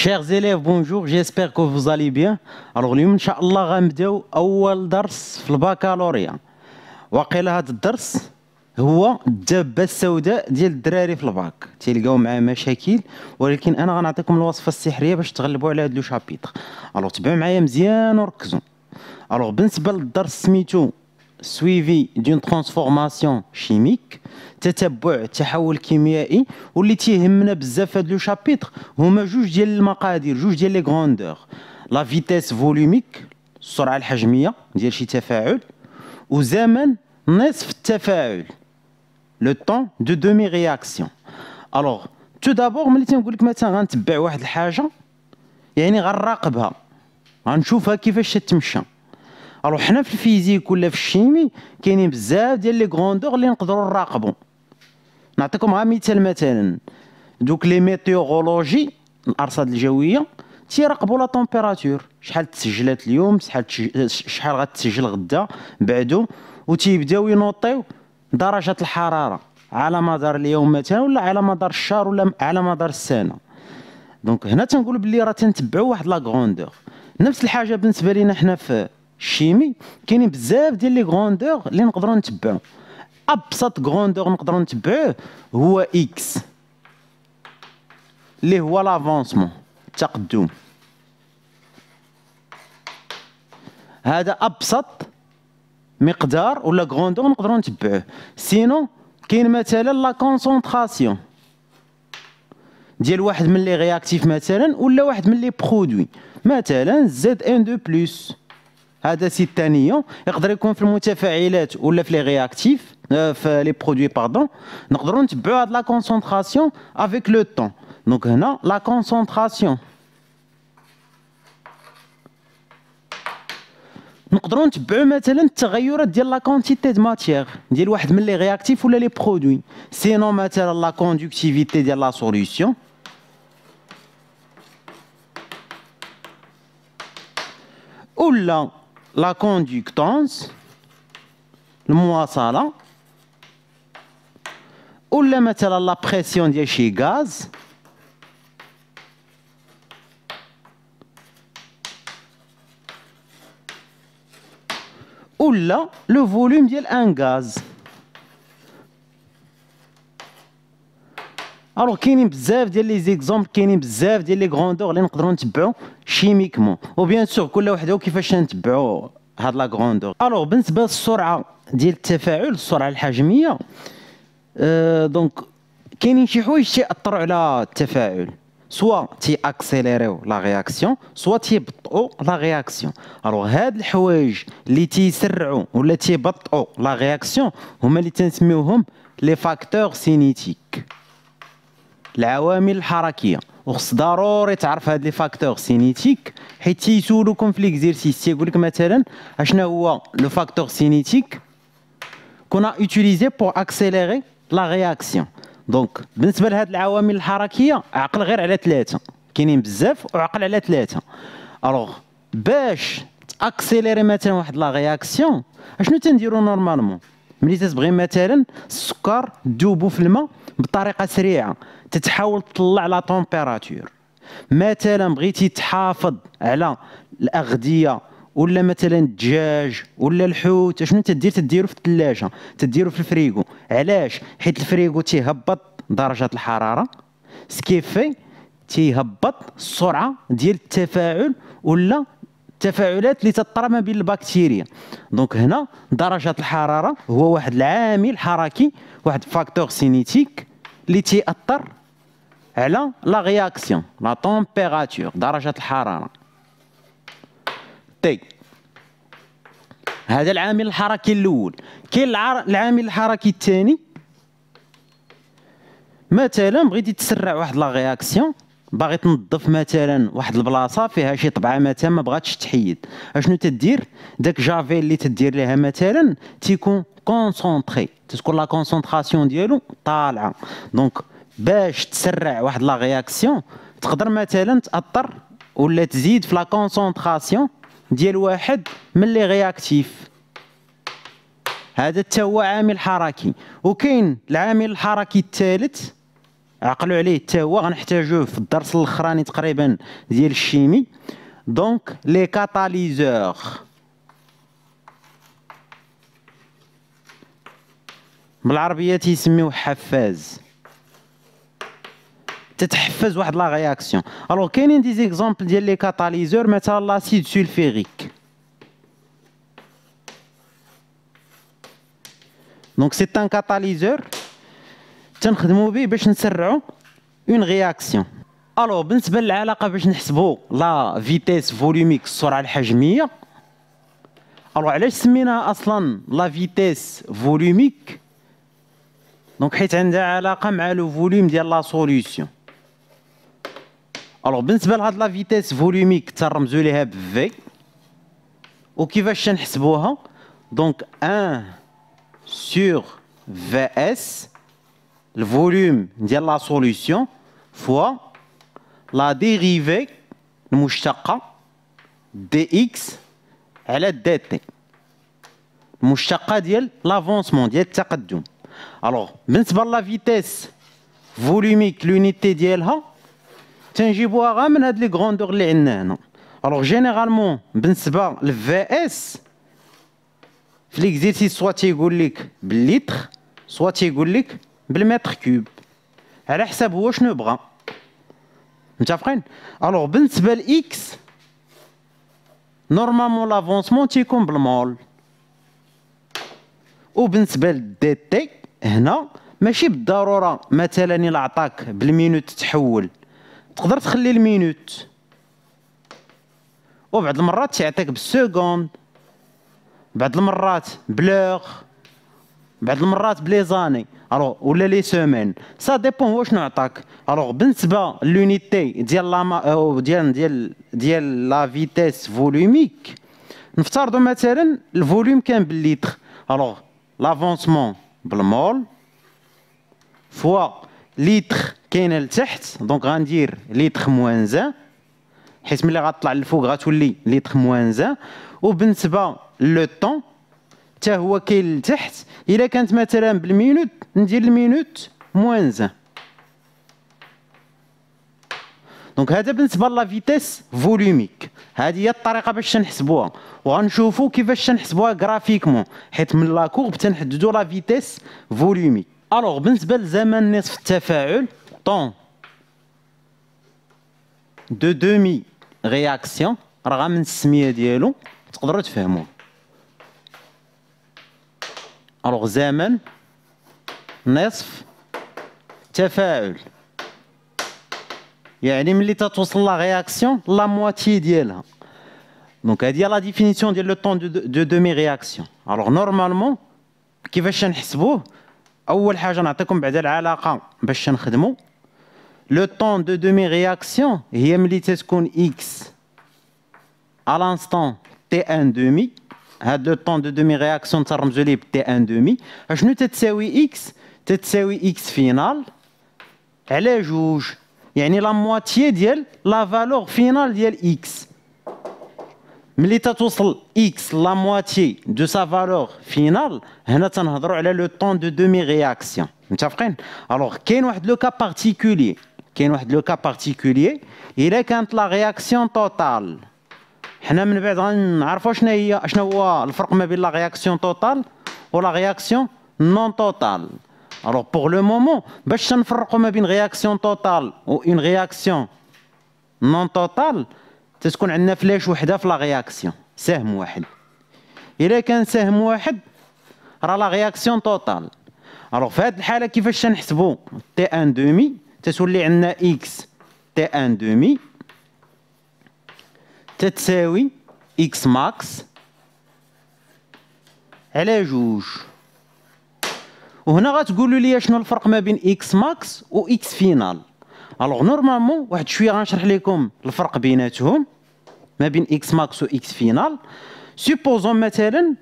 شيخ زيليف بونجور جيسبيغ كو vous allez بيان الوغ اليوم إن شاء الله غنبداو أول درس في الباكالوريا. وقيل هاد الدرس هو الدابة السوداء ديال الدراري في الباك تيلقاو معاه مشاكل ولكن أنا غنعطيكم الوصفة السحرية باش تغلبوا على هاد لو شابيتر. ألوغ تبعوا معايا مزيان وركزوا. ألوغ بالنسبة للدرس سميتو سويفي دون ترانسفورماسيون شيميك. تتبع التحول الكيميائي واللي تيهمنا بزاف هاد لو شابيتر هما جوج ديال المقادير جوج ديال لي غروندور لا فيتيس فوليميك السرعه الحجميه ديال شي تفاعل وزمن نصف التفاعل لو طون دو دومي رياكسيون الوغ تو دابور ملي تنقول لك مثلا غنتبع واحد الحاجه يعني غنراقبها غنشوفها كيفاش تتمشى الوغ حنا في الفيزيك ولا في الشيمي كاينين بزاف ديال لي غروندور اللي نقدروا نراقبهم نعطيكم غير مثال مثلا دوك لي ميتيورولوجي الارصاد الجويه تيراقبوا لا تومبيراتور شحال تسجلات اليوم شحال شحال غتسجل غدا بعدو وتيبداو ينوطيو درجه الحراره على مدار اليوم مثلا ولا على مدار الشهر ولا على مدار السنه دونك هنا تنقول باللي راه تنتبعوا واحد لا غروندور نفس الحاجه بالنسبه لينا حنا في الشيمي كاينين بزاف ديال لي غروندور اللي نقدروا نتبعوا ابسط غروندور نقدروا نتبعوه هو اكس اللي هو لافونسمون التقدم هذا ابسط مقدار ولا غروندور نقدروا نتبعوه سينو كاين مثلا لا كونسونطراسيون ديال واحد من لي رياكتيف مثلا ولا واحد من لي برودوي مثلا زد ان دو بلس هذا سي يقدر يكون في المتفاعلات ولا في لي رياكتيف Les produits, pardon, nous aurons avoir de la concentration avec le temps. Donc, avons la concentration. Nous aurons de la quantité de matière, de dire les réactifs ou les produits. Sinon, mesurer la conductivité de la solution ou la conductance. Moins ça ولا مثلا لا بريسيون ديال شي غاز ولا لو فوليوم ديال ان غاز الوغ كاينين بزاف ديال لي زيكزومبل كاينين بزاف ديال لي غروندور اللي نقدروا نتبعو شيميكمون وبيان سور كل وحده وكيفاش نتبعوا هاد لا غروندور الوغ بالنسبه للسرعه ديال التفاعل السرعه الحجميه أه، دونك كاينين شي حوايج تاثروا على التفاعل سوا تي اكسيليريو لا رياكسيون سوا تيبطئوا لا رياكسيون الوغ هاد الحوايج اللي تيسرعوا ولا تيبطئوا لا رياكسيون هما اللي تنسميوهم لي فاكتور سينيتيك العوامل الحركيه وخص ضروري تعرف هاد لي فاكتور سينيتيك حيت تيسولوكم في ليكزيرسيس تيقول لك مثلا اشنا هو لو فاكتور سينيتيك كنا اوتيليزي pour اكسيليري لا رياكسيون دونك بالنسبه لهاد العوامل الحركيه عقل غير على ثلاثه كاينين بزاف وعقل على ثلاثه الوغ باش تاكسيليري مثلا واحد لا رياكسيون اشنو تنديرو نورمالمون ملي تتبغي مثلا السكر تذوبو في الماء بطريقه سريعه تتحاول تطلع لا تومبيراتور مثلا بغيتي تحافظ على الاغذيه ولا مثلا الدجاج ولا الحوت شنو تدير تديرو في الثلاجه تديرو في الفريغو علاش حيت الفريغو تيهبط درجه الحراره سكيفي تيهبط السرعه ديال التفاعل ولا التفاعلات اللي تطرى ما بين البكتيريا دونك هنا درجه الحراره هو واحد العامل حركي واحد فاكتور سينيتيك اللي تيأثر على لا رياكسيون لا تومبيراتور درجه الحراره تي طيب. هذا العامل الحركي الاول كاين العامل الحركي الثاني مثلا بغيتي تسرع واحد لا رياكسيون باغي تنظف مثلا واحد البلاصه فيها شي طبعه مثلا ما بغاتش تحيد اشنو تدير داك جافي اللي تدير لها مثلا تيكون كونسونطري تكون لا كونسونطراسيون ديالو طالعه دونك باش تسرع واحد لا رياكسيون تقدر مثلا تاثر ولا تزيد في لا كونسونطراسيون ديال واحد من لي غياكتيف هذا حتى هو عامل حركي وكاين العامل الحركي الثالث عقلوا عليه حتى هو غنحتاجوه في الدرس الاخراني تقريبا ديال الشيمي دونك لي كاتاليزور بالعربيه تيسميوه حفاز تتحفز واحد لا رياكسيون الوغ كاينين دي زيكزومبل ديال لي كاتاليزور مثلا لاسيد سولفيريك دونك سي ان كاتاليزور تنخدمو به باش نسرعو اون رياكسيون الو بالنسبه للعلاقه باش نحسبو لا فيتيس فوليميك السرعه الحجميه الو علاش سميناها اصلا لا فيتيس فوليميك دونك حيت عندها علاقه مع لو فوليم ديال لا سوليسيون Alors, la vitesse volumique cest la solution. Et le 1 sur la solution volume la solution la solution de la dérivée, de la solution de la solution de la solution la vitesse volumique l'unité تنجيبوها غا من هاد لي كغوندوغ اللي عندنا هنا الوغ جينيرالمون بالنسبه للفي اس في ليكزيرسيس سوا تيقول لك بالليتر سوا تيقول لك بالمتر كوب على حساب هو شنو بغا متفقين الوغ بالنسبه لاكس نورمالمون لافونسمون تيكون بالمول وبالنسبه للدي تي هنا ماشي بالضروره مثلا الا عطاك بالمينوت تحول تقدر تخلي المينوت وبعض المرات تيعطيك بالسكوند بعض المرات بلوغ بعض المرات بلي زاني الوغ ولا لي سومين سا ديبون هو شنو عطاك الوغ بالنسبه لونيتي ديال لا ما... ديال ديال ديال لا فيتيس فوليميك نفترضوا مثلا الفوليوم كان بالليتر الوغ لافونسمون بالمول فوا ليتر كاينه لتحت دونك غندير ليتر زان حيت ملي غطلع للفوق غتولي ليتر زان وبالنسبه لو طون حتى هو كاين لتحت الا كانت مثلا بالمينوت ندير المينوت موان زان دونك هذا بالنسبه لا فيتيس فوليميك هذه هي الطريقه باش تنحسبوها وغنشوفوا كيفاش تنحسبوها غرافيكمون حيت من لاكور تنحددوا لا فيتيس فوليميك الوغ بالنسبه لزمن نصف التفاعل temps دو دومي رياكسيون من السميه ديالو تقدروا تفهموه الوغ زمن نصف تفاعل يعني ملي تتوصل لا رياكسيون لا مواتي ديالها دونك هذه لا ديفينيسيون ديال لو طون دو دومي رياكسيون الوغ نورمالمون كيفاش نحسبوه اول حاجه نعطيكم بعدا العلاقه باش نخدمو le temps de demi-réaction, X, à l'instant T1 demi, le temps de demi-réaction de T1 demi, je ne تتساوي X, تتساوي X final, elle est juge. يعني لا مواتيي ديال لا فالور فينال ديال x ملي x لا دو سا فالور فينال هنا تنهضروا على لو temps de demi-réaction. متفقين الوغ كاين واحد لو particulier. كاين واحد لو كا بارتيكولي الا كانت لا رياكسيون توتال حنا من بعد غنعرفوا شنو هي شنو هو الفرق ما بين لا رياكسيون توتال ولا رياكسيون نون توتال الوغ بوغ لو مومون باش تنفرقوا ما بين رياكسيون توتال و اون رياكسيون نون توتال تتكون عندنا فلاش وحده في لا رياكسيون سهم واحد الا كان سهم واحد راه لا رياكسيون توتال الوغ في هذه الحاله كيفاش تنحسبوا تي ان دومي تتولي عندنا اكس تي ان دومي تتساوي اكس ماكس على جوج وهنا غتقولوا لي شنو الفرق ما بين اكس ماكس و اكس فينال الوغ نورمالمون واحد شويه غنشرح لكم الفرق بيناتهم ما بين اكس ماكس و اكس فينال سيبوزون مثلا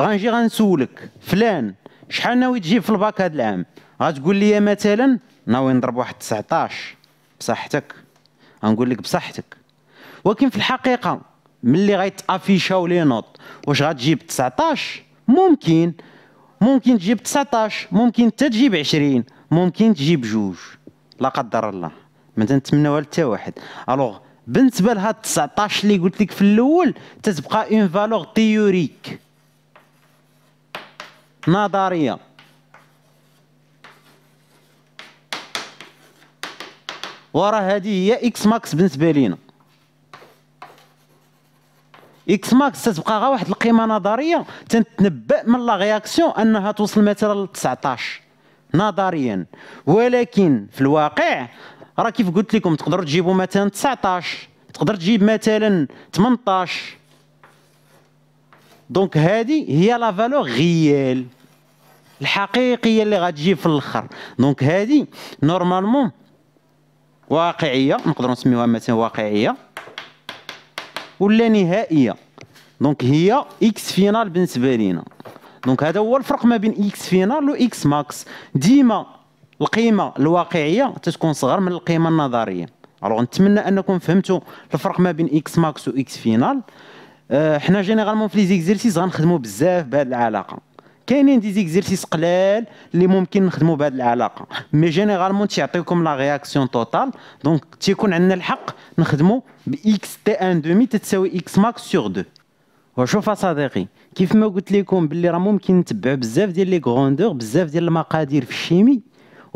غنجي غنسولك فلان شحال ناوي تجيب في الباك هذا العام غتقول لي مثلا ناوي نضرب واحد 19 بصحتك غنقول لك بصحتك ولكن في الحقيقه ملي غيتافيشاو لي نوط واش غتجيب 19 ممكن ممكن تجيب 19 ممكن حتى تجيب 20 ممكن تجيب جوج لا قدر الله ما تنتمناوها حتى واحد الوغ بالنسبه لهاد 19 اللي قلت لك في الاول تتبقى اون فالور تيوريك نظريه وراه هذه هي اكس ماكس بالنسبه لينا اكس ماكس تتبقى غير واحد القيمه نظريه تنتنبا من لا رياكسيون انها توصل مثلا ل 19 نظريا ولكن في الواقع راه كيف قلت لكم تقدروا تجيبوا مثلا 19 تقدر تجيب مثلا 18 دونك هذه هي لا فالور غيال الحقيقيه اللي غتجي في الاخر دونك هذه نورمالمون واقعيه نقدروا نسميوها مثلا واقعيه ولا نهائيه دونك هي اكس فينال بالنسبه لينا دونك هذا هو الفرق ما بين اكس فينال و اكس ماكس ديما القيمه الواقعيه تتكون صغر من القيمه النظريه الوغ نتمنى انكم فهمتوا الفرق ما بين اكس ماكس و اكس آه، فينال حنا جينيرالمون في لي زيكزيرسيس غنخدموا بزاف بهذه العلاقه كاينين دي زيكزيرسيس قلال اللي ممكن نخدموا بهذه العلاقه مي جينيرالمون تيعطيكم لا رياكسيون توتال دونك تيكون عندنا الحق نخدموا باكس تي ان دومي تتساوي اكس ماكس سور دو وشوف صديقي كيف ما قلت لكم باللي راه ممكن نتبعوا بزاف ديال لي غروندور بزاف ديال المقادير في الشيمي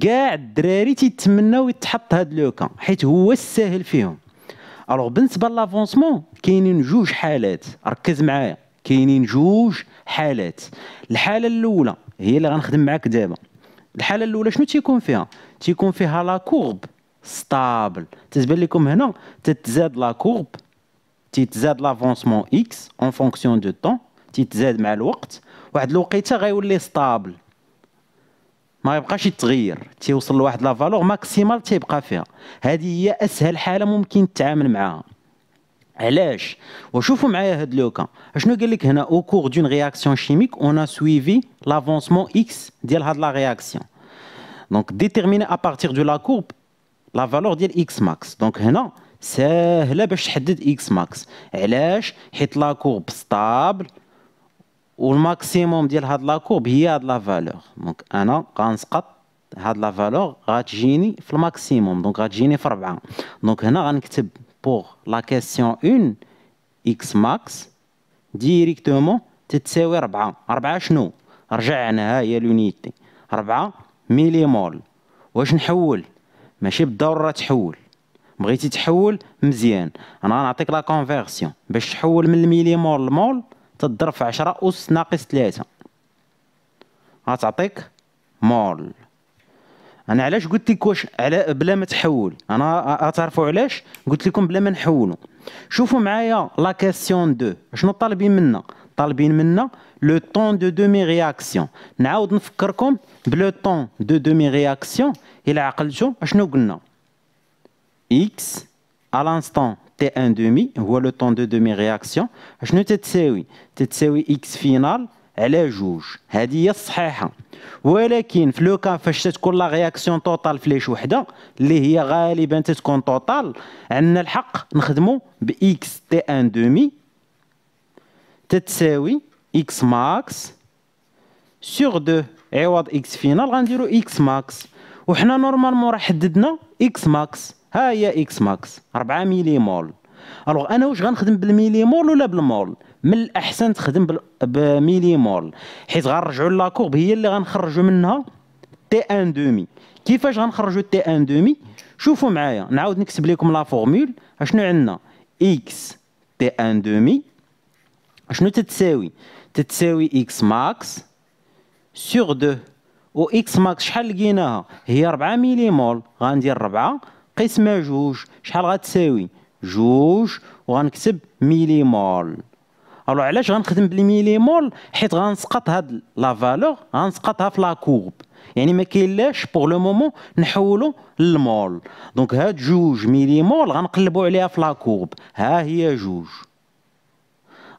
كاع الدراري تيتمناو يتحط هاد لوكا حيت هو الساهل فيهم الوغ بالنسبه لافونسمون كاينين جوج حالات ركز معايا كاينين جوج حالات الحاله الاولى هي اللي غنخدم معاك دابا الحاله الاولى شنو تيكون فيها تيكون فيها لا كورب ستابل تتبان لكم هنا تتزاد لا كورب تيتزاد لافونسمون اكس اون فونكسيون دو طون تيتزاد مع الوقت واحد الوقيته غيولي ستابل ما يبقاش يتغير تيوصل لواحد لا فالور ماكسيمال تيبقى فيها هذه هي اسهل حاله ممكن تتعامل معاها علاش وشوفوا معايا هاد لوكا اشنو قال لك هنا او كور دون رياكسيون شيميك اون ا سويفي لافونسمون اكس ديال هاد لا رياكسيون دونك ديتيرميني ا بارتير دو لا كورب لا فالور ديال اكس ماكس دونك هنا ساهله باش تحدد اكس ماكس علاش حيت لا كورب ستابل والماكسيموم ديال هاد لاكوب هي هاد لا فالور دونك انا غنسقط هاد لا فالور غتجيني في الماكسيموم دونك غتجيني في 4 دونك هنا غنكتب بوغ لا كيسيون 1 اكس ماكس ديريكتومون تتساوي 4 4 شنو رجعنا ها هي لونيتي 4 مول واش نحول ماشي بالضروره تحول بغيتي تحول مزيان انا غنعطيك لا كونفيرسيون باش تحول من مول لمول تضرب في عشرة أس ناقص ثلاثة غتعطيك مول انا علاش قلت لك واش على بلا ما تحول انا غتعرفوا علاش قلت لكم بلا ما نحولوا شوفوا معايا لا كاستيون 2 شنو طالبين منا طالبين منا لو طون دو دومي رياكسيون نعاود نفكركم بلو طون دو دومي رياكسيون الا عقلتوا شنو قلنا اكس à l'instant تي ان دومي هو لو طون دو دومي رياكسيون شنو تتساوي تتساوي اكس فينال على جوج هذه هي الصحيحه ولكن في لو كان فاش تكون لا رياكسيون توتال فليش وحده اللي هي غالبا تتكون توتال عندنا الحق نخدمو باكس تي ان دومي تتساوي اكس ماكس سور دو عوض اكس فينال غنديرو اكس ماكس وحنا نورمالمون راه حددنا اكس ماكس ها هي اكس ماكس 4 ميلي مول الوغ انا واش غنخدم بالميلي مول ولا بالمول من الاحسن تخدم بميلي مول حيت غنرجعوا كورب هي اللي غنخرجوا منها تي ان دومي كيفاش غنخرجوا تي ان دومي شوفوا معايا نعاود نكتب لكم لا فورمول اشنو عندنا اكس تي ان دومي اشنو تتساوي تتساوي اكس ماكس سور دو و اكس ماكس شحال لقيناها هي 4 ميلي مول غندير 4 قسمة جوج شحال غتساوي جوج وغنكتب ميلي مول الو علاش غنخدم بالميلي مول حيت غنسقط هاد لا فالور غنسقطها في لا كورب يعني ما كاينلاش بوغ لو مومون نحولو للمول دونك هاد جوج ميلي مول غنقلبو عليها في لا كورب ها هي جوج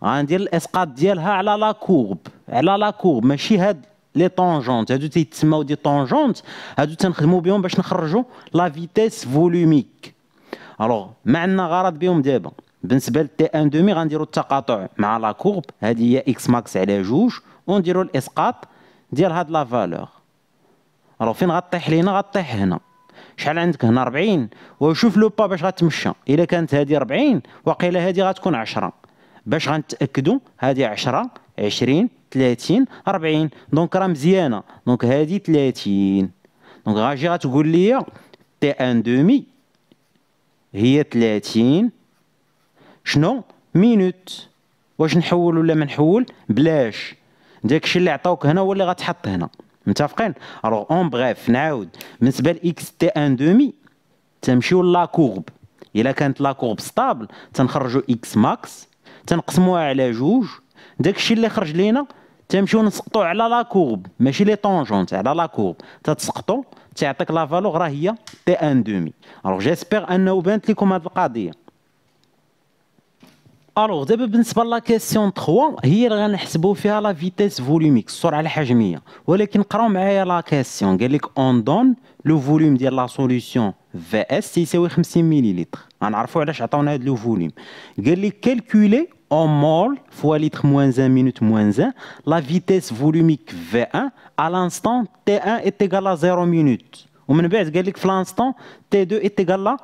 غندير الاسقاط ديالها على لا كورب على لا كورب ماشي هاد لي طونجونت هادو تيتسماو دي طونجونت هادو تنخدمو بهم باش نخرجو لا فيتيس فوليميك الوغ ما عندنا غرض بهم دابا بالنسبه للتي ان دومي غنديرو التقاطع مع لا كورب هادي هي اكس ماكس على جوج ونديرو الاسقاط ديال هاد لا فالور الوغ فين غطيح لينا غطيح هنا شحال عندك هنا 40 وشوف لو با باش غتمشى الا كانت هذه 40 وقيله هذه غتكون 10 باش غنتاكدوا هذه 10 20 30 40 دونك راه مزيانه دونك هذه 30 دونك غاجي غتقول لي تي ان دومي هي 30 شنو مينوت واش نحول ولا ما نحول بلاش داكشي اللي عطاوك هنا هو اللي غتحط هنا متفقين الوغ اون بغيف نعاود بالنسبه لاكس تي ان دومي تمشيو لا كورب الا كانت لا كورب ستابل تنخرجوا اكس ماكس تنقسموها على جوج داكشي اللي خرج لينا تمشيو نسقطوا على لا كورب ماشي لي طونجونت على لا كورب تتسقطوا تعطيك لا فالور راه هي تي ان دومي الوغ جيسبيغ انه بانت لكم هذه القضيه الوغ دابا بالنسبه لا كيسيون 3 هي اللي غنحسبوا فيها لا فيتيس فوليميك السرعه الحجميه ولكن قراو معايا لا كيسيون قال لك اون دون لو فوليوم ديال لا سوليسيون في اس تيساوي 50 مليلتر غنعرفوا علاش عطاونا هذا لو فوليوم قال لك كالكولي en mol fois litre moins 1 minute moins 1, la vitesse volumique V1 à l'instant T1 est égale à 0 minute. On بعد dire que l'instant T2 est égale à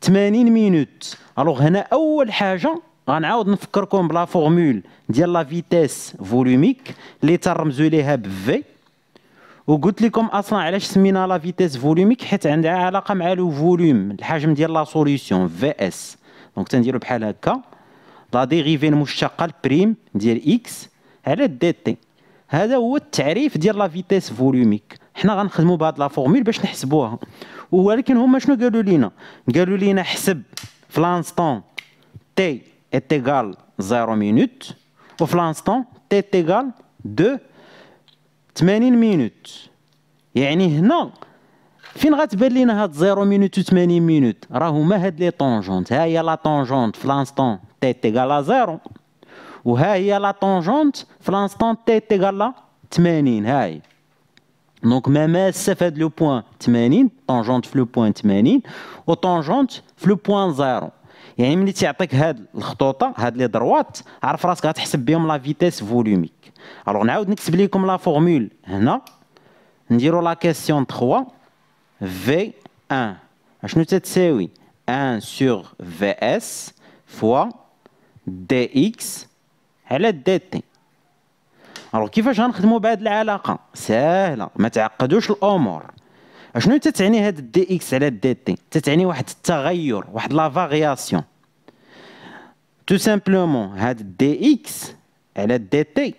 80 minutes. Alors هنا a حاجة غنعاود نفكركم بلا فورمول ديال لا فيتيس فولوميك V. ترمزوا ليها ب في وقلت لكم اصلا علاش سمينا لا فيتيس فولوميك حيت عندها علاقه مع لو فوليوم الحجم ديال لا سوليسيون في اس دونك تنديرو بحال هكا لا ديغيفي المشتقة البريم ديال إكس على دي تي هذا هو التعريف ديال لا فيتيس فوليوميك حنا غنخدموا بهاد لا فورمول باش نحسبوها ولكن هما شنو قالوا لينا قالوا لينا حسب فلانستون تي اتيغال زيرو مينوت وفلانستون لانستون تي اتيغال دو 80 مينوت يعني هنا فين غتبان لينا هاد زيرو مينوت و 80 مينوت راه هما هاد لي طونجونت ها هي لا طونجونت فلانستون Est égal à 0. Ou a la tangente, l'instant t est égal à 80. Donc même S, c'est fait le point 80, tangente le point 80, ou tangente le point 0. Et même si tu as le chtota, la droite, à la France, tu as la vitesse volumique. Alors, nous allons expliquer la formule. Nous dirons la question 3, V1. Je nous ai c'est oui. 1 sur Vs fois دي اكس على دي تي الوغ كيفاش غنخدموا بهاد العلاقه ساهله ما تعقدوش الامور اشنو تتعني هاد دي اكس على دي تي تتعني واحد التغير واحد لا فارياسيون تو سامبلومون هاد دي اكس على دي تي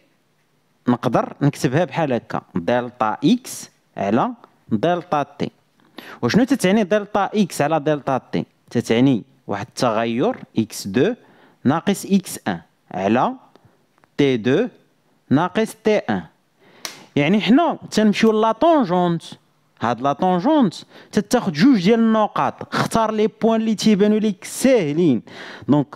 نقدر نكتبها بحال هكا دلتا اكس على دلتا تي وشنو تتعني دلتا اكس على دلتا تي تتعني واحد التغير اكس 2 ناقص x1 على t2 ناقص t1 يعني حنا تنمشيو لا طونجونت هاد لا طونجونت تتاخد جوج ديال النقاط اختار لي بوان اللي تيبانو ليك ساهلين دونك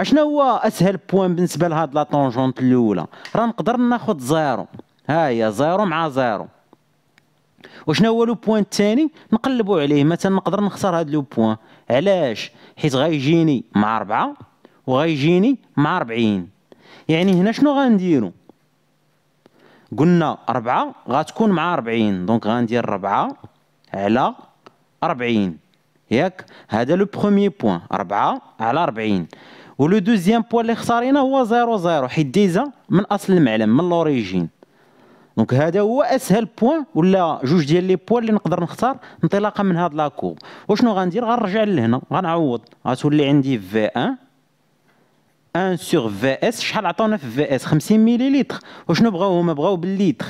اشنو هو اسهل بوان بالنسبه لهاد لا طونجونت الاولى راه نقدر ناخد زيرو ها هي زيرو مع زيرو وشنو هو لو بوين الثاني نقلبوا عليه مثلا نقدر نختار هاد لو بوين علاش حيت غيجيني مع ربعة وغيجيني مع 40 يعني هنا شنو غنديرو قلنا 4 غتكون مع 40 دونك غندير 4 على 40 ياك هذا لو برومي بوين 4 على 40 ولو دوزيام بوين اللي اختارينا هو 0 0 حيت ديزا من اصل المعلم من لوريجين دونك هذا هو اسهل بوين ولا جوج ديال لي بوين اللي نقدر نختار انطلاقا من هاد لاكوب وشنو غندير غنرجع لهنا غنعوض غتولي عندي في 1 ان سور في اس شحال عطاونا في في اس 50 مليلتر وشنو بغاو هما بغاو بالليتر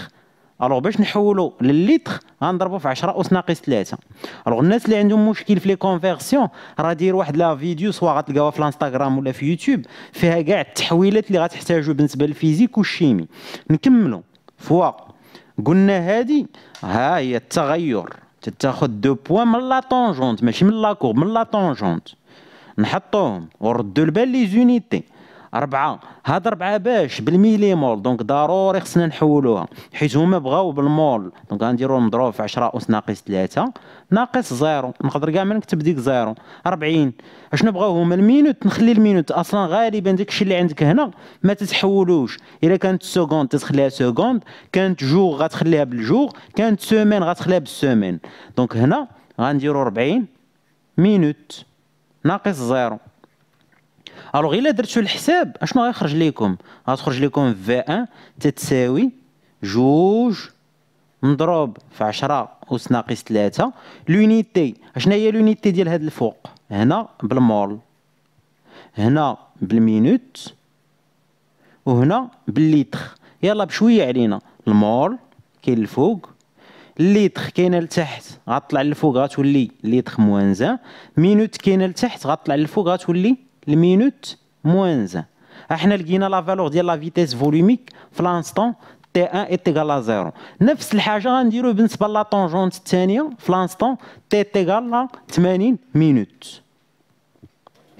الوغ باش نحولو للليتر غنضربو في 10 اس ناقص 3 الوغ الناس اللي عندهم مشكل في لي كونفيرسيون راه دير واحد لا فيديو سوا غتلقاوها في الانستغرام ولا في يوتيوب فيها كاع التحويلات اللي غتحتاجو بالنسبه للفيزيك والشيمي نكملو فوا قلنا هادي ها هي التغير تتاخذ دو بوان من لا طونجونت ماشي من لا كورب من لا طونجونت نحطوهم وردو البال لي زونيتي أربعة هاد أربعة باش بالميلي مول دونك ضروري خصنا نحولوها حيت هما بغاو بالمول دونك غنديرو المضروب في 10 أس ناقص 3 ناقص زيرو نقدر كاع ما نكتب ديك زيرو 40 اشنو بغاو هما المينوت نخلي المينوت أصلا غالبا داكشي اللي عندك هنا ما تتحولوش إلا كانت سكوند تتخليها سكوند كانت جوغ غتخليها بالجوغ كانت سومين غتخليها بالسومين دونك هنا غنديرو 40 مينوت ناقص زيرو الوغ الا درتو الحساب اشنو غيخرج لكم غتخرج لكم في 1 تتساوي جوج مضروب في 10 اس ناقص 3 لونيتي اشنا هي لونيتي ديال هاد الفوق هنا بالمول هنا بالمينوت وهنا بالليتر يلا بشويه علينا المول كاين الفوق الليتر كاينه لتحت غطلع للفوق غتولي ليتر موان زان مينوت كاينه لتحت غطلع للفوق غتولي المينوت موان زان احنا لقينا لا فالور ديال لا فيتيس فوليميك في لانستون تي ان ايتيغال لا زيرو نفس الحاجه غنديرو بالنسبه لا طونجونت الثانيه في لانستون تي ايتيغال لا 80 مينوت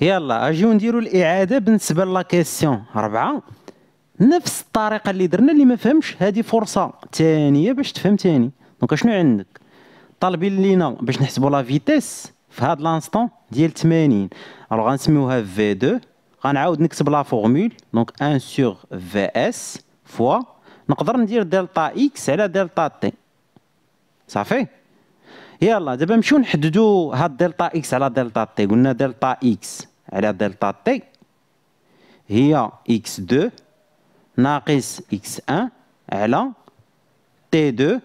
يلا اجيو نديرو الاعاده بالنسبه لا كيسيون ربعه نفس الطريقه اللي درنا اللي ما فهمش هذه فرصه ثانيه باش تفهم ثاني دونك شنو عندك طالبين لينا باش نحسبوا لا فيتيس في هاد لانستون ديال 80 الوغ غنسميوها في 2 غنعاود نكتب لا فورمول دونك 1 سور في اس فوا نقدر ندير دلتا اكس على دلتا تي صافي يلا دابا نمشيو نحددو هاد دلتا اكس على دلتا تي قلنا دلتا اكس على دلتا تي هي اكس دو ناقص اكس أن على تي دو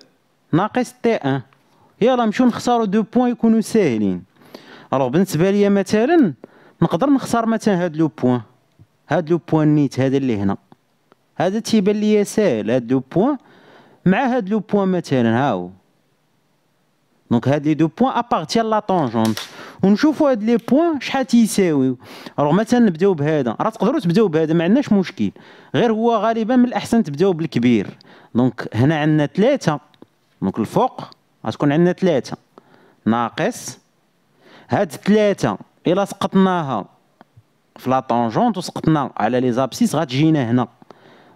ناقص تي أن يلا نمشيو نختارو دو بوان يكونو ساهلين الوغ بالنسبه ليا مثلا نقدر نختار مثلا هاد لو بوان هاد لو بوان نيت هذا اللي هنا هذا تيبان ليا ساهل هاد لو بوان مع هاد لو بوان مثلا هاو دونك هاد لي دو بوان ابارتي لا طونجونت ونشوفوا هاد لي بوان شحال تيساويو الوغ مثلا نبداو بهذا راه تقدروا تبداو بهذا ما عندناش مشكل غير هو غالبا من الاحسن تبداو بالكبير دونك هنا عندنا ثلاثة دونك الفوق غتكون عندنا ثلاثة ناقص هاد ثلاثة الا سقطناها في لا طونجونت وسقطنا على لي زابسيس غتجينا هنا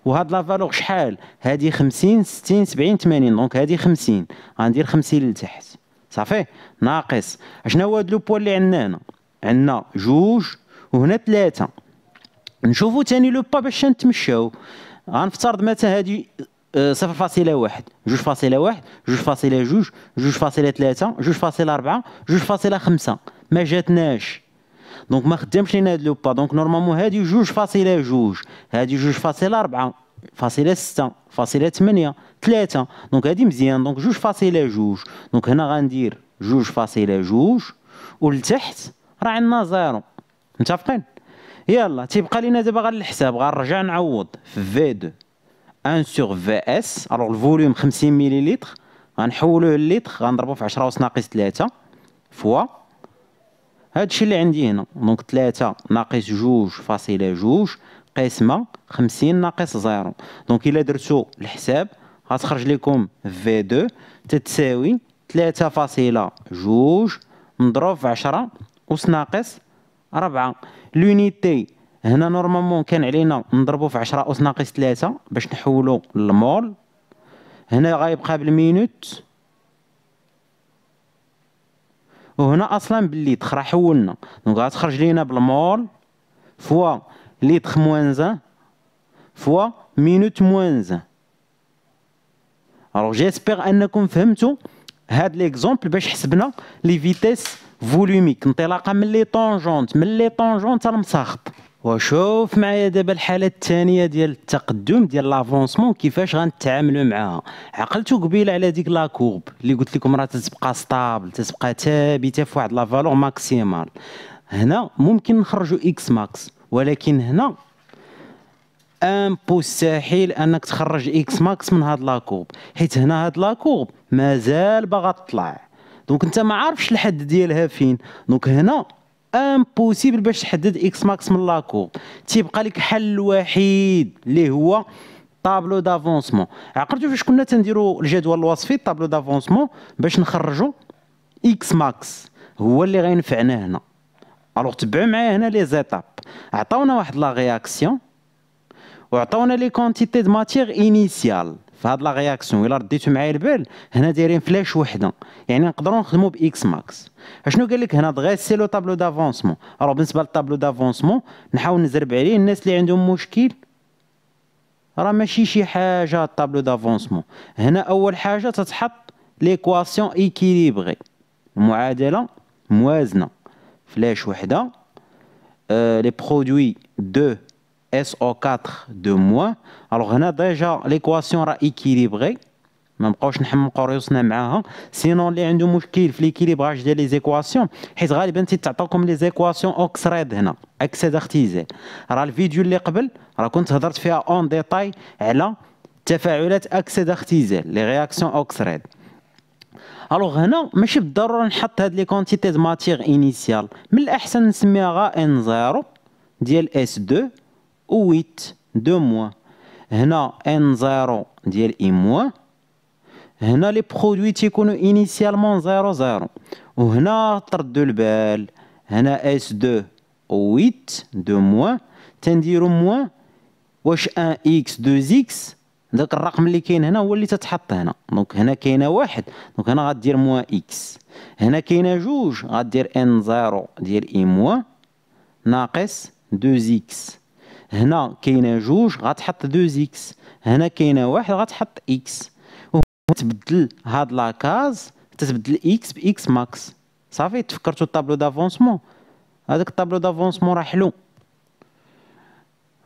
وهاد لا فالور شحال هادي 50 60 70 80 دونك هادي 50 غندير 50 لتحت صافي ناقص شنو هو هاد لو بوا اللي عندنا هنا عندنا جوج وهنا ثلاثة نشوفو تاني لو با باش نتمشاو غنفترض مثلا هادي آه، صفر فاصلة واحد جوج فاصلة واحد جوج فاصلة جوج جوج فاصلة ثلاثة جوج فاصلة أربعة جوج فاصلة خمسة ما جاتناش دونك ما خدامش لينا هاد لو با دونك نورمالمون هادي جوج فاصله جوج هادي جوج فاصله أربعة فاصله ستة فاصله ثمانية ثلاثة دونك هادي مزيان دونك جوج فاصله جوج دونك هنا غندير جوج فاصله جوج ولتحت راه عندنا زيرو متفقين يلا تيبقى لينا دابا غير الحساب غنرجع نعوض في في دو ان سوغ في اس الوغ الفوليوم خمسين مليليتر غنحولوه لليتر غنضربو في عشرة 10 ناقص تلاتة فوا هادشي اللي عندي هنا دونك تلاتة ناقص جوج فاصلة جوج قسمة خمسين ناقص زيرو دونك إلا درتو الحساب غتخرج ليكم في دو تتساوي تلاتة فاصلة جوج مضروب في عشرة أوس ناقص ربعة لونيتي هنا نورمالمون كان علينا نضربو في عشرة أوس ناقص تلاتة باش نحولو للمول هنا غيبقى بالمينوت وهنا اصلا باللي تخرا حولنا دونك غتخرج لينا بالمول فوا ليتر موان زان فوا مينوت موان زان الوغ جيسبيغ انكم فهمتوا هاد ليكزومبل باش حسبنا لي فيتيس فوليميك انطلاقا من لي طونجونت من لي طونجونت المساخط وشوف معايا دابا الحاله الثانيه ديال التقدم ديال لافونسمون كيفاش غنتعاملوا معاها عقلتو قبيله على ديك لا كورب اللي قلت لكم راه تتبقى ستابل تتبقى ثابته في واحد لا فالور ماكسيمال هنا ممكن نخرجوا اكس ماكس ولكن هنا امبوستحيل انك تخرج اكس ماكس من هاد لا كورب حيت هنا هاد لا كورب مازال باغا تطلع دونك انت ما عارفش الحد ديالها فين دونك هنا امبوسيبل باش تحدد اكس ماكس من لاكور تيبقى لك حل وحيد اللي هو طابلو دافونسمون عقلتو فاش كنا تنديرو الجدول الوصفي طابلو دافونسمون باش نخرجو اكس ماكس هو اللي غينفعنا هنا الوغ تبعوا معايا هنا لي زيتاب عطاونا واحد لا رياكسيون وعطاونا لي كونتيتي د ماتيغ انيسيال فهاد لا رياكسيون الا رديتو معايا البال هنا دايرين فلاش وحده يعني نقدروا نخدموا باكس ماكس اشنو قال لك هنا سي لو طابلو دافونسمون راه بالنسبه للطابلو دافونسمون نحاول نزرب عليه الناس اللي عندهم مشكل راه ماشي شي حاجه الطابلو دافونسمون هنا اول حاجه تتحط ليكواسيون ايكيليبري المعادله موازنه فلاش وحده أه لي برودوي دو SO4 de moins الوغ هنا ديجا ليكواسيون راه ايكيليبري ما نبقاوش نحمقوا ريوسنا معاها سينو اللي عنده مشكل في ليكيليبراج ديال لي زيكواسيون حيت غالبا تتعطيكم لي زيكواسيون ريد هنا اكس دارتيزي راه الفيديو اللي قبل راه كنت هضرت فيها اون ديتاي على تفاعلات اكس دارتيزيل لي رياكسيون ريد الوغ هنا ماشي بالضروره نحط هاد لي كونتيتي د ماتيغ انيسيال من الاحسن نسميها غا ان زيرو ديال اس 2 أو ويت دو موا هنا ان زيرو ديال اي موا هنا لي برودوي تيكونوا انيسيالمون زيرو زيرو وهنا تردو البال هنا اس دو ويت دو موا تنديرو موا واش ان اكس دو اكس داك الرقم اللي كاين هنا هو اللي تتحط هنا دونك هنا كاينه واحد دونك هنا غدير موا اكس هنا كاينه جوج غدير ان زيرو ديال اي موا ناقص دو اكس هنا كاينه جوج غتحط دوز اكس هنا كاينه واحد غتحط اكس تبدل هاد لاكاز تتبدل اكس باكس ماكس صافي تفكرتو الطابلو دافونسمون هذاك الطابلو دافونسمون راه حلو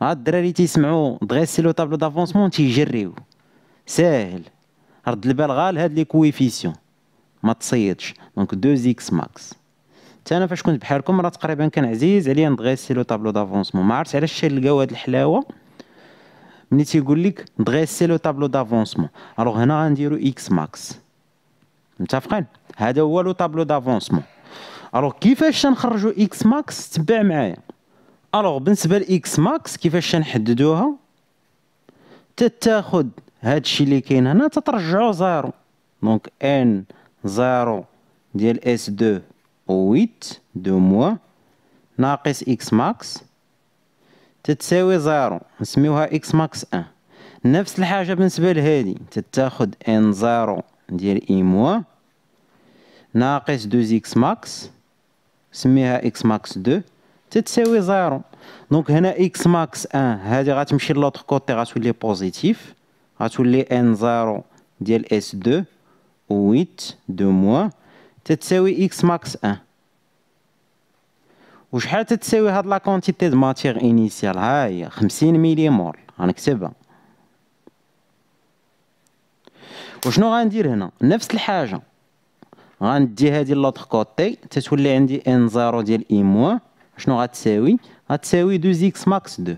هاد الدراري تيسمعوا دغيسي لو طابلو دافونسمون تيجريو ساهل رد البال غال هاد لي كويفيسيون ما تصيدش دونك 2 اكس ماكس حتى انا فاش كنت بحالكم راه تقريبا كان عزيز عليا ندغيسي لو طابلو دافونسمون ما عرفتش علاش شال لقاو هاد الحلاوه ملي تيقول لك نتغيسي لو طابلو دافونسمون الوغ هنا غنديرو اكس ماكس متفقين هذا هو لو طابلو دافونسمون الوغ كيفاش تنخرجو اكس ماكس تبع معايا الوغ بالنسبه لاكس ماكس كيفاش تنحددوها تتاخد هادشي اللي كاين هنا تترجعو زيرو دونك ان زيرو ديال اس 2 8 دو موا ناقص إكس ماكس تتساوي زيرو نسميوها إكس ماكس أن نفس الحاجة بالنسبة لهادي تتاخد إن زيرو ديال إي موا ناقص دوز إكس ماكس سميها إكس ماكس دو تتساوي زيرو دونك هنا إكس ماكس أن هادي غتمشي لوطخ كوتي غتولي بوزيتيف غتولي إن زيرو ديال إس دو ويت دو موا تتساوي إكس ماكس أن وشحال تتساوي هاد لا كونتيتي دو ماتيغ إنيسيال ها هي خمسين ملي مول غنكتبها وشنو غندير هنا نفس الحاجة غندي هادي لوطخ كوتي تتولي عندي ان زيرو ديال اي موان شنو غتساوي غتساوي دوز اكس ماكس دو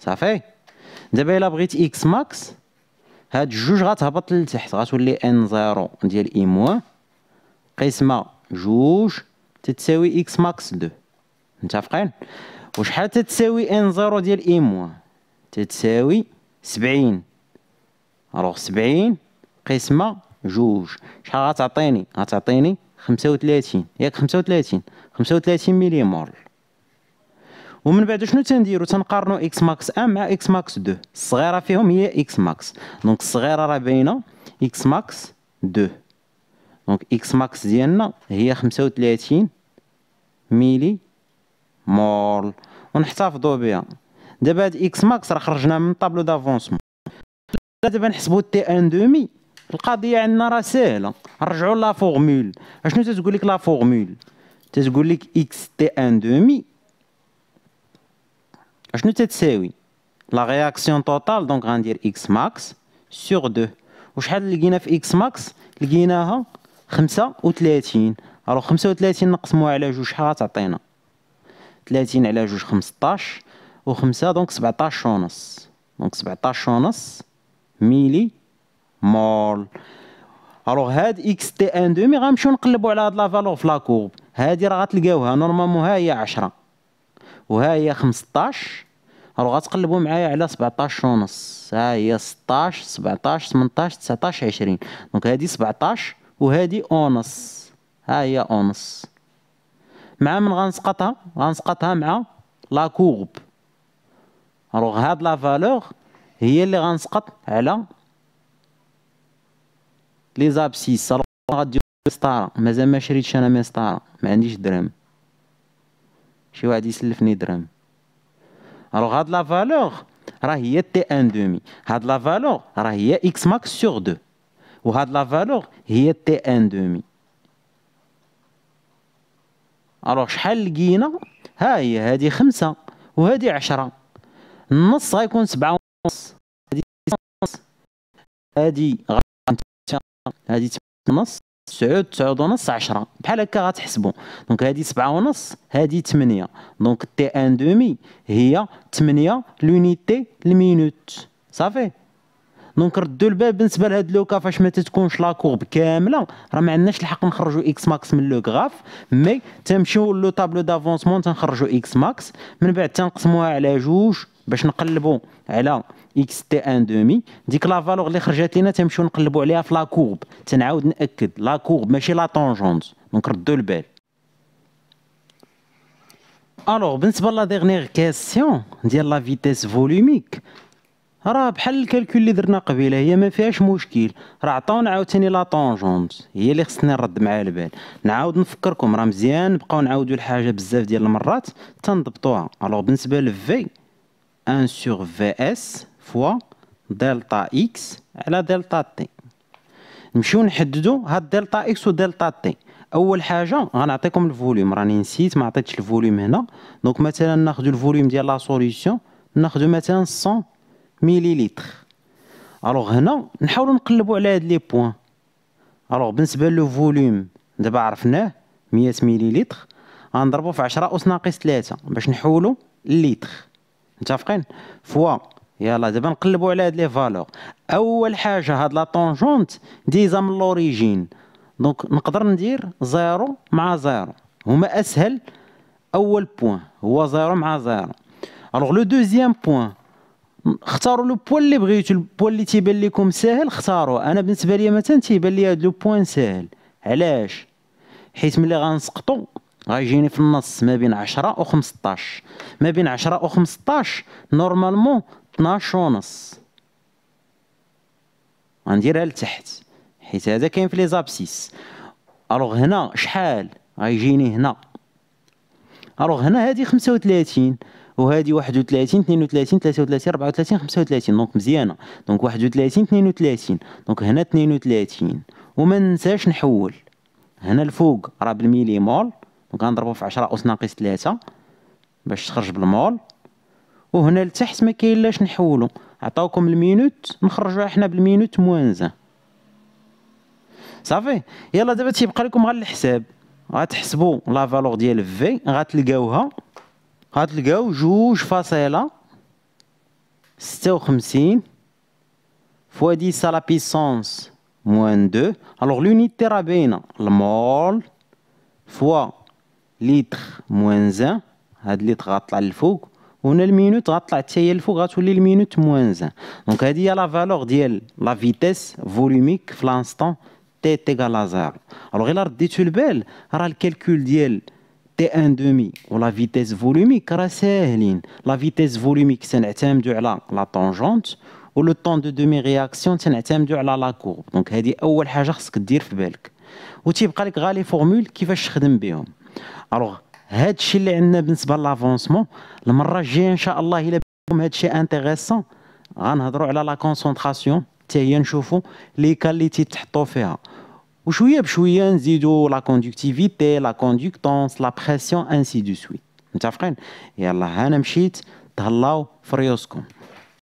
صافي دابا الا بغيت اكس ماكس هاد جوج غتهبط لتحت غتولي ان زيرو ديال اي موان قسمة جوج تتساوي إكس ماكس دو متفقين وشحال تتساوي إن زيرو ديال إي موان تتساوي سبعين ألوغ سبعين قسمة جوج شحال غتعطيني غتعطيني خمسة وتلاتين ياك خمسة وتلاتين خمسة وتلاتين ميليمول ومن بعد شنو تنديرو تنقارنو اكس ماكس ان مع اكس ماكس دو الصغيره فيهم هي اكس ماكس دونك الصغيره راه باينه اكس ماكس دو دونك اكس ماكس ديالنا هي خمسة تلاتين ميلي مول ونحتفظوا بها دابا هاد اكس ماكس راه خرجنا من طابلو دافونسمون دابا نحسبوا تي ان دومي القضيه عندنا راه ساهله نرجعوا لا فورمول اشنو تتقول لك لا فورمول تتقول لك اكس تي ان دومي اشنو تتساوي لا رياكسيون توتال دونك غندير اكس ماكس سور دو وشحال لقينا في اكس ماكس لقيناها خمسة وثلاثين الو خمسة وثلاثين نقسموها على جوج شحال غتعطينا ثلاثين على جوج خمسطاش خمسة دونك سبعطاش ونص دونك سبعطاش ونص ميلي مول الوغ هاد اكس تي ان دومي غنمشيو نقلبو على هاد لا في لاكورب هادي راه غتلقاوها نورمالمون ها هي عشرة ها هي خمسطاش الوغ غتقلبو معايا على سبعطاش ونص ها هي سطاش سبعطاش تمنطاش تسعطاش عشرين دونك هادي سبعطاش وهذه اونص ها هي اونص مع من غنسقطها غنسقطها مع لا كورب الوغ هاد لا فالور هي اللي غنسقط على لي زابسيس غادي ستار مازال ما شريتش انا ستار ما عنديش درهم شي واحد يسلفني درهم الوغ هاد لا فالور راه هي تي ان دومي هاد لا فالور راه هي اكس ماكس سور دو وهاد لا فالور هي تي ان دومي الوغ شحال لقينا ها هي هادي خمسة وهادي عشرة النص غيكون سبعة ونص هادي ونص هادي هادي ونص تسعود تسعود ونص عشرة بحال هكا غتحسبو دونك هادي سبعة ونص هادي تمنية دونك تي ان دومي هي تمنية لونيتي المينوت صافي دونك ردوا البال بالنسبه لهاد لوكا فاش ما تتكونش لاكورب كامله راه ما عندناش الحق نخرجوا اكس ماكس من لو غاف مي تنمشيو لو طابلو دافونسمون تنخرجوا اكس ماكس من بعد تنقسموها على جوج باش نقلبوا على اكس تي ان دومي ديك لا فالور اللي خرجت لينا تنمشيو نقلبوا عليها في لا كورب تنعاود ناكد لا كورب ماشي لا طونجونت دونك ردوا البال الوغ بالنسبه لا ديغنيغ كاسيون ديال لا فيتيس فوليميك راه بحال الكالكول اللي درنا قبيله هي ما فيهاش مشكل راه عطاونا عاوتاني لا طونجونت هي اللي خصني نرد معاها البال نعاود نفكركم راه مزيان نبقاو نعاودوا الحاجه بزاف ديال المرات تنضبطوها الوغ بالنسبه لفي ان سور في اس فوا دلتا اكس على دلتا تي نمشيو نحددوا هاد دلتا اكس ودلتا تي اول حاجه غنعطيكم الفوليوم راني نسيت ما عطيتش الفوليوم هنا دونك مثلا ناخذ الفوليوم ديال لا سوليوشن ناخذ مثلا 100 مليليتر الوغ هنا نحاولوا نقلبوا على هاد لي بوين الوغ بالنسبه لو فوليوم دابا عرفناه 100 مليليتر غنضربوا في 10 اس ناقص 3 باش نحولوا لليتر متفقين فوا يلا دابا نقلبوا على هاد لي فالور اول حاجه هاد لا طونجونت ديزا من لوريجين دونك نقدر ندير زيرو مع زيرو هما اسهل اول بوين هو زيرو مع زيرو الوغ لو دوزيام بوين اختاروا لو بوان اللي بغيتو البوان اللي تيبان لكم ساهل اختاروه انا بالنسبه لي مثلا تيبان لي هذا لو بوان ساهل علاش حيت ملي غنسقطو غيجيني في النص ما بين 10 و 15 ما بين 10 و 15 نورمالمون 12 ونص غنديرها لتحت حيت هذا كاين في لي زابسيس الوغ هنا شحال غيجيني هنا الوغ هنا هذه 35 وهذه 31 32 33 34 35 دونك مزيانه دونك 31 32 دونك هنا 32 وما ننساش نحول هنا الفوق راه مول دونك غنضربو في 10 اس ناقص 3 باش تخرج بالمول وهنا لتحت ما كاينلاش نحولو عطاوكم المينوت نخرجوها حنا بالمينوت موانزه صافي يلا دابا تيبقى لكم غير الحساب غتحسبوا لا فالور ديال في غتلقاوها Jouge face à elle. C'est comme si. Fois 10 à la puissance moins 2. Alors l'unité de la bain. Le mol. Fois litre moins 1. Elle litre à la fougue. Ou une minute à la tienne une la fougue à la minute moins 1. Donc elle dit a la valeur d'elle. La vitesse volumique l'instant t égal à zéro. Alors elle a dit que le bel. Alors elle calcul d'elle. تي دومي و ولا فيتيس فولوميك راه ساهلين لا فيتيس فولوميك تنعتمدو على لا طونجونت لو طون دو دومي رياكسيون تنعتمدو على لا كورب دونك هادي اول حاجه خصك دير في بالك و تيبقى لك لي فورمول كيفاش تخدم بهم الوغ هادشي اللي عندنا بالنسبه لافونسمون المره الجايه ان شاء الله الا بكم هادشي الشيء انتريسون غنهضروا على لا كونسونطراسيون حتى هي نشوفوا لي كاليتي تحطوا فيها Pour jouer, il y la conductivité, la conductance, la pression, ainsi de suite. Il y a la chance de faire des choses.